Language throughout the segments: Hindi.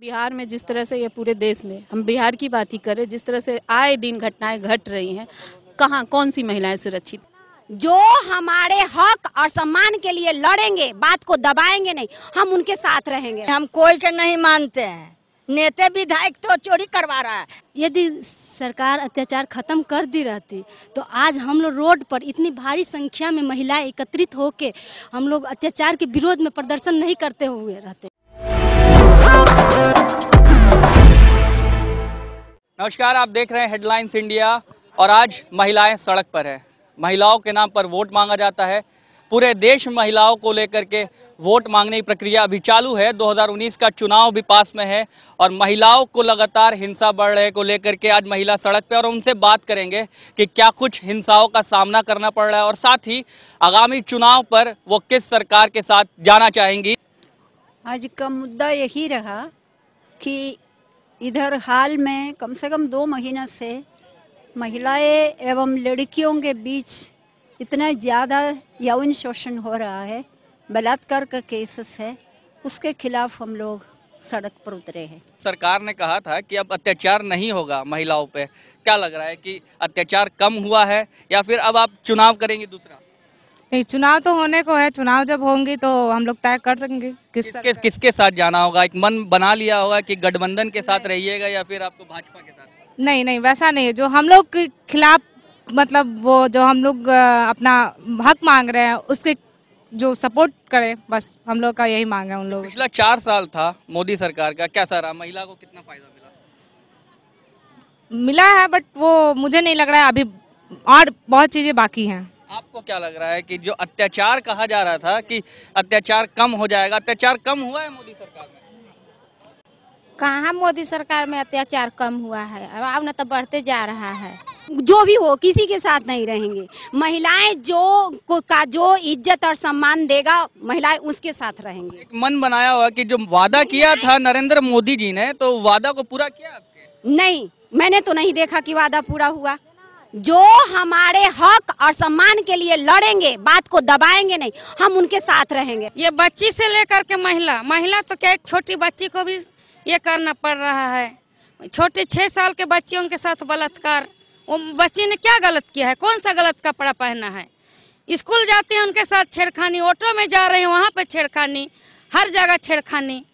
बिहार में जिस तरह से ये पूरे देश में हम बिहार की बात ही करें जिस तरह से आए दिन घटनाएं घट रही हैं कहाँ कौन सी महिलाएं सुरक्षित जो हमारे हक और सम्मान के लिए लड़ेंगे बात को दबाएंगे नहीं हम उनके साथ रहेंगे हम कोई के नहीं मानते हैं नेता विधायक तो चोरी करवा रहा है यदि सरकार अत्याचार खत्म कर दी रहती तो आज हम लोग रोड पर इतनी भारी संख्या में महिलाएं एकत्रित होकर हम लोग अत्याचार के विरोध में प्रदर्शन नहीं करते हुए रहते नमस्कार आप देख रहे हैं हेडलाइंस इंडिया और आज महिलाएं सड़क पर हैं महिलाओं के नाम पर वोट मांगा जाता है पूरे देश में महिलाओं को लेकर के वोट मांगने की प्रक्रिया अभी चालू है 2019 का चुनाव भी पास में है और महिलाओं को लगातार हिंसा बढ़ रहे को लेकर के आज महिला सड़क पर और उनसे बात करेंगे कि क्या कुछ हिंसाओं का सामना करना पड़ रहा है और साथ ही आगामी चुनाव पर वो किस सरकार के साथ जाना चाहेंगी आज का मुद्दा यही रहा कि इधर हाल में कम से कम दो महीने से महिलाएं एवं लड़कियों के बीच इतना ज़्यादा यौन शोषण हो रहा है बलात्कार का केसेस है उसके खिलाफ हम लोग सड़क पर उतरे हैं सरकार ने कहा था कि अब अत्याचार नहीं होगा महिलाओं पे क्या लग रहा है कि अत्याचार कम हुआ है या फिर अब आप चुनाव करेंगे दूसरा नहीं चुनाव तो होने को है चुनाव जब होंगे तो हम लोग तय कर सकेंगे किस किसके, किसके साथ जाना होगा एक मन बना लिया होगा कि गठबंधन के साथ रहिएगा या फिर आपको भाजपा के साथ नहीं नहीं वैसा नहीं है जो हम लोग के खिलाफ मतलब वो जो हम लोग अपना हक मांग रहे हैं उसके जो सपोर्ट करे बस हम लोग का यही मांग है उन लोग पिछला चार साल था मोदी सरकार का कैसा रहा महिला को कितना फायदा मिला मिला है बट वो मुझे नहीं लग रहा है अभी और बहुत चीज़ें बाकी हैं आपको क्या लग रहा है कि जो अत्याचार कहा जा रहा था कि अत्याचार कम हो जाएगा अत्याचार कम हुआ है मोदी सरकार में कहा मोदी सरकार में अत्याचार कम हुआ है अब अब न तो बढ़ते जा रहा है जो भी हो किसी के साथ नहीं रहेंगे महिलाएं जो को का जो इज्जत और सम्मान देगा महिलाएं उसके साथ रहेंगे एक मन बनाया हुआ कि जो वादा किया था नरेंद्र मोदी जी ने तो वादा को पूरा किया आपके? नहीं मैंने तो नहीं देखा कि वादा पूरा हुआ जो हमारे हक और सम्मान के लिए लड़ेंगे बात को दबाएंगे नहीं हम उनके साथ रहेंगे ये बच्ची से लेकर के महिला महिला तो क्या एक छोटी बच्ची को भी ये करना पड़ रहा है छोटे छह साल के बच्चियों के साथ बलात्कार वो बच्ची ने क्या गलत किया है कौन सा गलत कपड़ा पहना है स्कूल जाते हैं उनके साथ छेड़खानी ऑटो में जा रहे हैं वहाँ पे छेड़खानी हर जगह छेड़खानी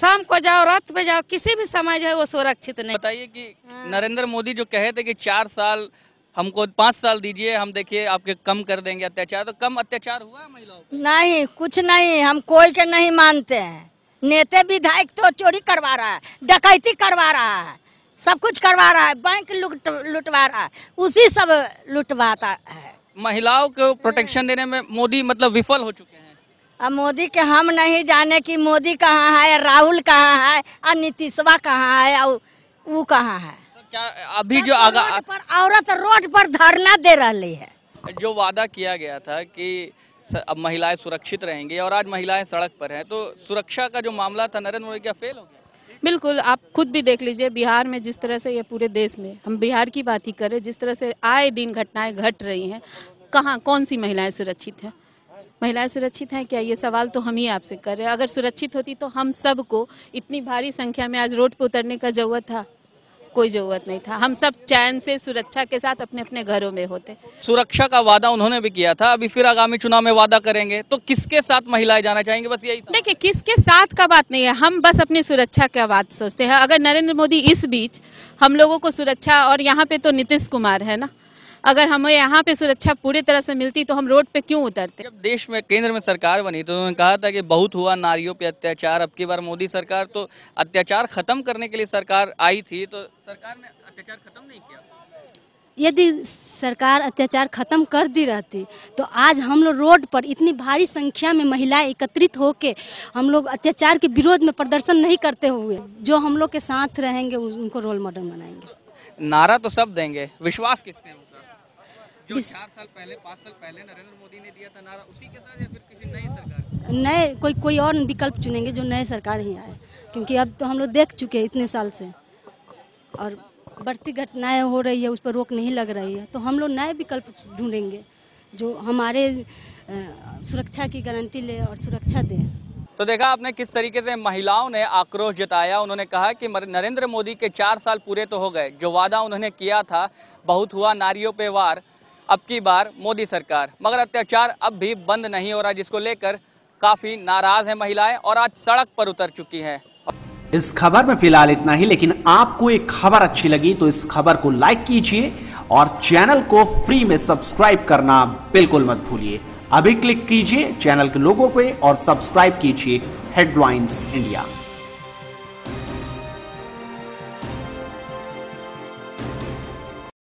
शाम को जाओ रात में जाओ किसी भी समय जो है वो सुरक्षित नहीं बताइए कि नरेंद्र मोदी जो कहे थे कि चार साल हमको पाँच साल दीजिए हम देखिए आपके कम कर देंगे अत्याचार तो कम अत्याचार हुआ महिलाओं पर नहीं कुछ नहीं हम कोई के नहीं मानते हैं नेता विधायक तो चोरी करवा रहा है डकैती करवा रहा है सब कुछ करवा रहा है बैंक लुट लुटवा रहा है उसी सब लुटवाता है महिलाओं को प्रोटेक्शन देने में मोदी मतलब विफल हो चुके हैं अब मोदी के हम नहीं जाने कि मोदी कहाँ है राहुल कहाँ है और नीतीशवा कहाँ है और वो कहाँ है क्या अभी जो तो आगा औरत रोड पर धरना दे रही है जो वादा किया गया था कि अब महिलाएं सुरक्षित रहेंगी और आज महिलाएं सड़क पर हैं तो सुरक्षा का जो मामला था नरेंद्र मोदी क्या फेल हो गया बिल्कुल आप खुद भी देख लीजिए बिहार में जिस तरह से ये पूरे देश में हम बिहार की बात ही करें जिस तरह से आए दिन घटनाएं घट रही हैं कहाँ कौन सी महिलाएं सुरक्षित हैं महिलाएं सुरक्षित हैं क्या ये सवाल तो हम ही आपसे कर रहे हैं अगर सुरक्षित होती तो हम सबको इतनी भारी संख्या में आज रोड पर उतरने का जरूरत था कोई ज़रूरत नहीं था हम सब चैन से सुरक्षा के साथ अपने अपने घरों में होते सुरक्षा का वादा उन्होंने भी किया था अभी फिर आगामी चुनाव में वादा करेंगे तो किसके साथ महिलाएं जाना चाहेंगे बस यही देखिए किसके साथ का बात नहीं है हम बस अपनी सुरक्षा का बात सोचते हैं अगर नरेंद्र मोदी इस बीच हम लोगों को सुरक्षा और यहाँ पे तो नीतीश कुमार है ना अगर हमें यहाँ पे सुरक्षा पूरी तरह से मिलती तो हम रोड पे क्यों उतरते जब देश में केंद्र में सरकार बनी तो उन्होंने कहा था कि बहुत हुआ नारियों पे अत्याचार अब की बार मोदी सरकार तो अत्याचार खत्म करने के लिए सरकार आई थी तो सरकार ने अत्याचार खत्म नहीं किया यदि सरकार अत्याचार खत्म कर दी रहती तो आज हम लोग रोड पर इतनी भारी संख्या में महिलाएं एकत्रित होकर हम लोग अत्याचार के विरोध में प्रदर्शन नहीं करते हुए जो हम लोग के साथ रहेंगे उनको रोल मॉडल बनाएंगे तो नारा तो सब देंगे विश्वास किस पे इस साल पहले पाँच साल पहले नरेंद्र मोदी ने दिया था नारा उसी के साथ या फिर किसी नई सरकार नए कोई कोई और विकल्प चुनेंगे जो नए सरकार ही आए क्योंकि अब तो हम लोग देख चुके हैं इतने साल से और बढ़ती घटनाएं हो रही है उस पर रोक नहीं लग रही है तो हम लोग नए विकल्प ढूंढेंगे जो हमारे सुरक्षा की गारंटी ले और सुरक्षा दे तो देखा आपने किस तरीके से महिलाओं ने आक्रोश जताया उन्होंने कहा कि नरेंद्र मोदी के चार साल पूरे तो हो गए जो वादा उन्होंने किया था बहुत हुआ नारियों पे वार अब की बार मोदी सरकार मगर अत्याचार अब भी बंद नहीं हो रहा जिसको लेकर काफ़ी नाराज़ हैं महिलाएं और आज सड़क पर उतर चुकी हैं इस खबर में फिलहाल इतना ही लेकिन आपको एक खबर अच्छी लगी तो इस खबर को लाइक कीजिए और चैनल को फ्री में सब्सक्राइब करना बिल्कुल मत भूलिए अभी क्लिक कीजिए चैनल के लोगों पे और सब्सक्राइब कीजिए हेडलाइंस इंडिया